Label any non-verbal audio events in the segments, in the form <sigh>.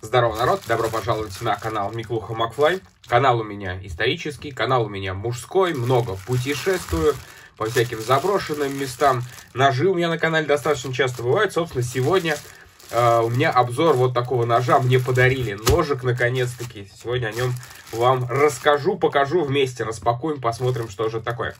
Здорово, народ! Добро пожаловать на канал Миклуха Макфлай. Канал у меня исторический, канал у меня мужской, много путешествую по всяким заброшенным местам. Ножи у меня на канале достаточно часто бывают. Собственно, сегодня э, у меня обзор вот такого ножа. Мне подарили ножик, наконец-таки. Сегодня о нем вам расскажу, покажу вместе. Распакуем, посмотрим, что же такое.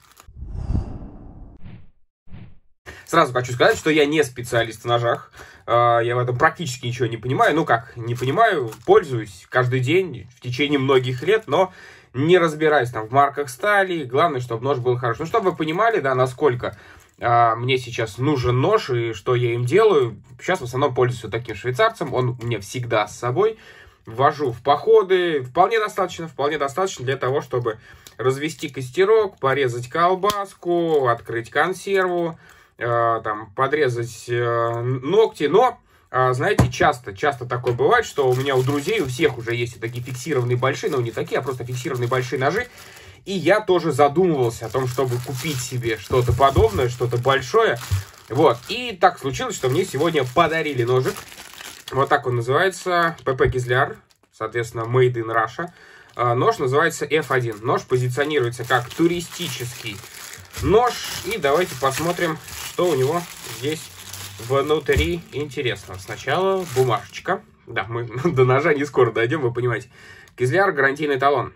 Сразу хочу сказать, что я не специалист в ножах. А, я в этом практически ничего не понимаю. Ну как, не понимаю, пользуюсь каждый день в течение многих лет, но не разбираюсь там в марках стали. Главное, чтобы нож был хороший. Ну, чтобы вы понимали, да, насколько а, мне сейчас нужен нож и что я им делаю. Сейчас в основном пользуюсь вот таким швейцарцем, он у меня всегда с собой. Вожу в походы, вполне достаточно, вполне достаточно для того, чтобы развести костерок, порезать колбаску, открыть консерву, Э, там, подрезать э, ногти, но э, знаете, часто, часто такое бывает, что у меня у друзей, у всех уже есть такие фиксированные большие, ну не такие, а просто фиксированные большие ножи. И я тоже задумывался о том, чтобы купить себе что-то подобное, что-то большое. Вот, и так случилось, что мне сегодня подарили ножик. Вот так он называется, ПП Гизляр, соответственно, Made in Russia. Нож называется F1. Нож позиционируется как туристический нож. И давайте посмотрим, что у него здесь внутри интересного. Сначала бумажечка. Да, мы <laughs> до ножа не скоро дойдем, вы понимаете. Кизляр, гарантийный талон.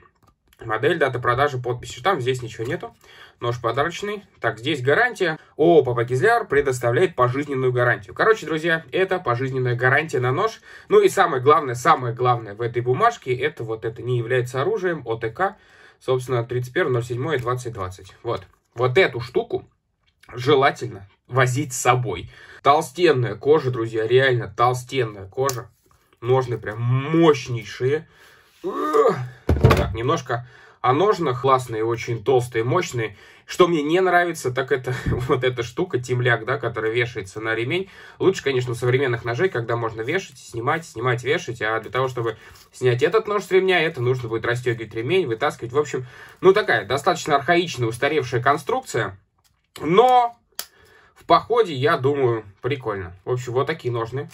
Модель, дата продажи, подпись. Там здесь ничего нету. Нож подарочный. Так, здесь гарантия. О, «Папа Кизляр» предоставляет пожизненную гарантию. Короче, друзья, это пожизненная гарантия на нож. Ну и самое главное, самое главное в этой бумажке, это вот это не является оружием, ОТК, собственно, 31.07.2020. Вот. Вот эту штуку желательно возить с собой. Толстенная кожа, друзья, реально толстенная кожа. Ножны прям мощнейшие немножко о ножнах. Классные, очень толстые, мощные. Что мне не нравится, так это <laughs> вот эта штука, темляк, да, которая вешается на ремень. Лучше, конечно, современных ножей, когда можно вешать, снимать, снимать, вешать. А для того, чтобы снять этот нож с ремня, это нужно будет расстегивать ремень, вытаскивать. В общем, ну такая достаточно архаичная, устаревшая конструкция. Но в походе, я думаю, прикольно. В общем, вот такие ножны.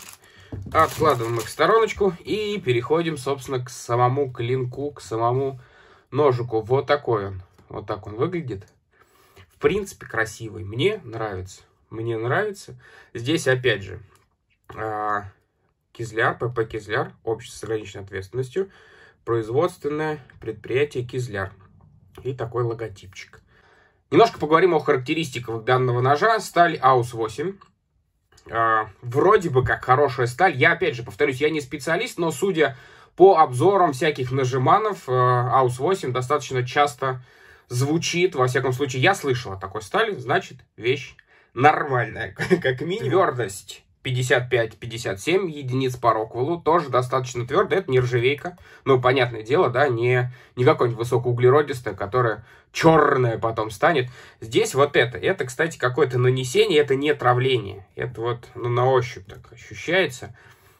Откладываем их в стороночку и переходим, собственно, к самому клинку, к самому ножику. Вот такой он. Вот так он выглядит. В принципе, красивый. Мне нравится. Мне нравится. Здесь, опять же, а, Кизляр, ПП Кизляр, общество с ограниченной ответственностью, производственное предприятие Кизляр. И такой логотипчик. Немножко поговорим о характеристиках данного ножа. Сталь аус 8 а, вроде бы как хорошая сталь. Я опять же повторюсь, я не специалист, но судя по обзорам всяких нажиманов, аус AUS 8 достаточно часто звучит. Во всяком случае, я слышал о такой стали, значит, вещь нормальная, <laughs> как минимум. Твердость 55-57 единиц по Роквеллу, тоже достаточно твердо, это нержавейка, ну, понятное дело, да, не, не какое-нибудь высокоуглеродистое, которое черное потом станет. Здесь вот это, это, кстати, какое-то нанесение, это не травление, это вот ну, на ощупь так ощущается,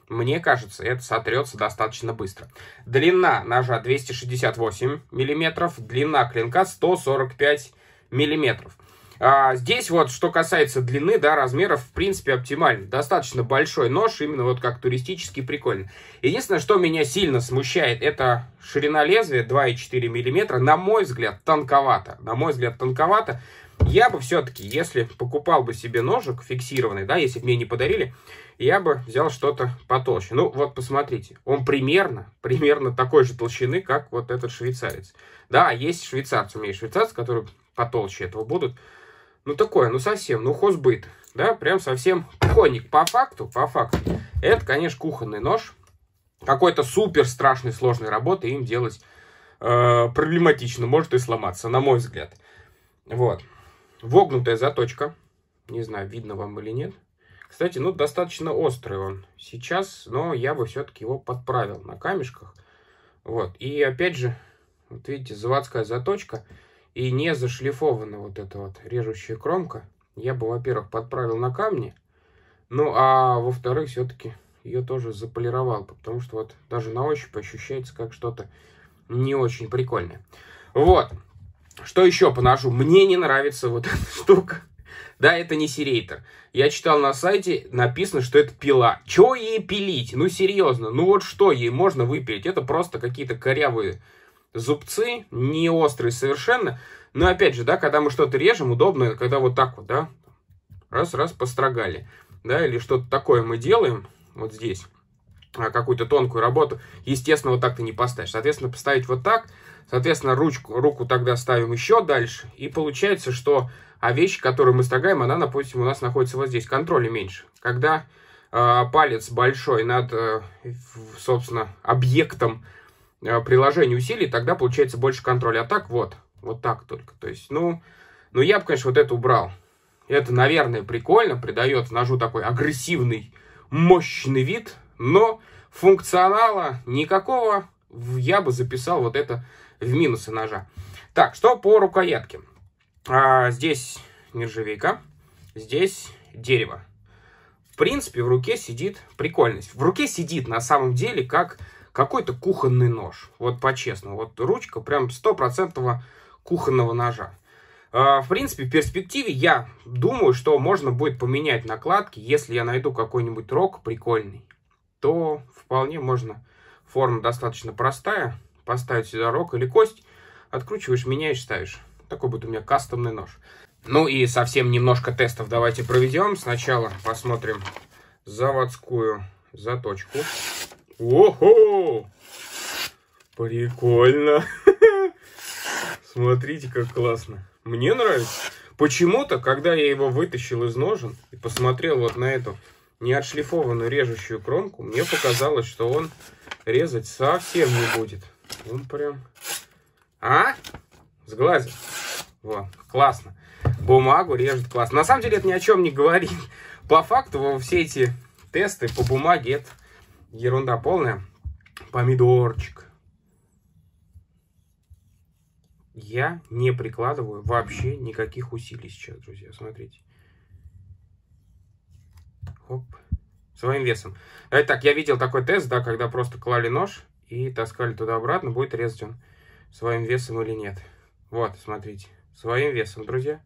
мне кажется, это сотрется достаточно быстро. Длина ножа 268 миллиметров, длина клинка 145 миллиметров. А, здесь вот, что касается длины, да, размеров, в принципе, оптимально. Достаточно большой нож, именно вот как туристический, прикольно. Единственное, что меня сильно смущает, это ширина лезвия 2,4 мм. На мой взгляд, танковато. На мой взгляд, танковато. Я бы все-таки, если покупал бы себе ножик фиксированный, да, если бы мне не подарили, я бы взял что-то потолще. Ну, вот посмотрите, он примерно, примерно такой же толщины, как вот этот швейцарец. Да, есть швейцарцы, у меня есть швейцарцы, которые потолще этого будут. Ну такое, ну совсем, ну хозбыт, да, прям совсем коник по факту, по факту. Это, конечно, кухонный нож. Какой-то супер страшной сложной работы им делать э, проблематично, может и сломаться, на мой взгляд. Вот. Вогнутая заточка. Не знаю, видно вам или нет. Кстати, ну, достаточно острый он сейчас, но я бы все-таки его подправил на камешках. Вот. И опять же, вот видите, заводская заточка и не зашлифована вот эта вот режущая кромка, я бы, во-первых, подправил на камне, ну, а во-вторых, все-таки ее тоже заполировал, потому что вот даже на ощупь ощущается как что-то не очень прикольное. Вот. Что еще поношу? Мне не нравится вот <laughs> эта штука. Да, это не серейтор Я читал на сайте, написано, что это пила. Че ей пилить? Ну, серьезно, ну вот что ей можно выпилить? Это просто какие-то корявые зубцы, не острые совершенно. Но опять же, да, когда мы что-то режем, удобно, когда вот так вот, да, раз-раз построгали, да, или что-то такое мы делаем вот здесь а, какую-то тонкую работу, естественно, вот так ты не поставишь. Соответственно, поставить вот так, соответственно, ручку, руку тогда ставим еще дальше, и получается, что а вещь, которую мы строгаем, она, допустим, у нас находится вот здесь, контроля меньше. Когда э, палец большой над, э, собственно, объектом Э, приложение усилий, тогда получается больше контроля. А так вот, вот так только. То есть, ну, ну я бы, конечно, вот это убрал. Это, наверное, прикольно, придает ножу такой агрессивный, мощный вид, но функционала никакого я бы записал вот это в минусы ножа. Так, что по рукоятке? А, здесь нержавейка, здесь дерево. В принципе, в руке сидит прикольность. В руке сидит на самом деле как какой-то кухонный нож. Вот по-честному. Вот ручка прям стопроцентного кухонного ножа. А, в принципе, в перспективе я думаю, что можно будет поменять накладки. Если я найду какой-нибудь рог прикольный, то вполне можно. Форма достаточно простая. Поставить сюда рог или кость. Откручиваешь, меняешь, ставишь. Такой будет у меня кастомный нож. Ну и совсем немножко тестов давайте проведем. Сначала посмотрим заводскую заточку. Ого! Прикольно. <laughs> Смотрите, как классно. Мне нравится. Почему-то, когда я его вытащил из ножен и посмотрел вот на эту неотшлифованную режущую кромку, мне показалось, что он резать совсем не будет. Он прям... А? Сглазил. Вот, классно. Бумагу режет классно. На самом деле это ни о чем не говорит. По факту все эти тесты по бумаге это ерунда полная. Помидорчик. Я не прикладываю вообще никаких усилий сейчас, друзья. Смотрите. Хоп. Своим весом. Давайте так, я видел такой тест, да, когда просто клали нож и таскали туда-обратно, будет резать он своим весом или нет. Вот, смотрите. Своим весом, друзья,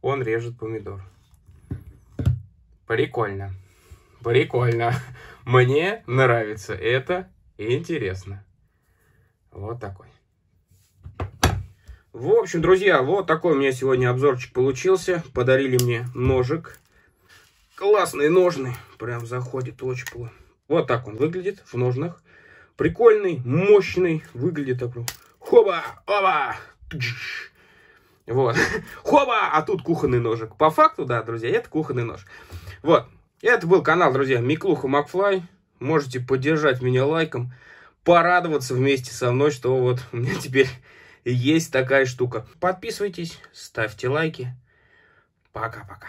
он режет помидор. Прикольно прикольно. Мне нравится это интересно. Вот такой. В общем, друзья, вот такой у меня сегодня обзорчик получился. Подарили мне ножик. Классные ножны. Прям заходит очень плохо. Вот так он выглядит в ножнах. Прикольный, мощный. Выглядит так. Хоба! Оба! Вот. <laughs> Хоба! А тут кухонный ножик. По факту, да, друзья, это кухонный нож. Вот. Это был канал, друзья, Миклуха Макфлай. Можете поддержать меня лайком, порадоваться вместе со мной, что вот у меня теперь есть такая штука. Подписывайтесь, ставьте лайки. Пока-пока.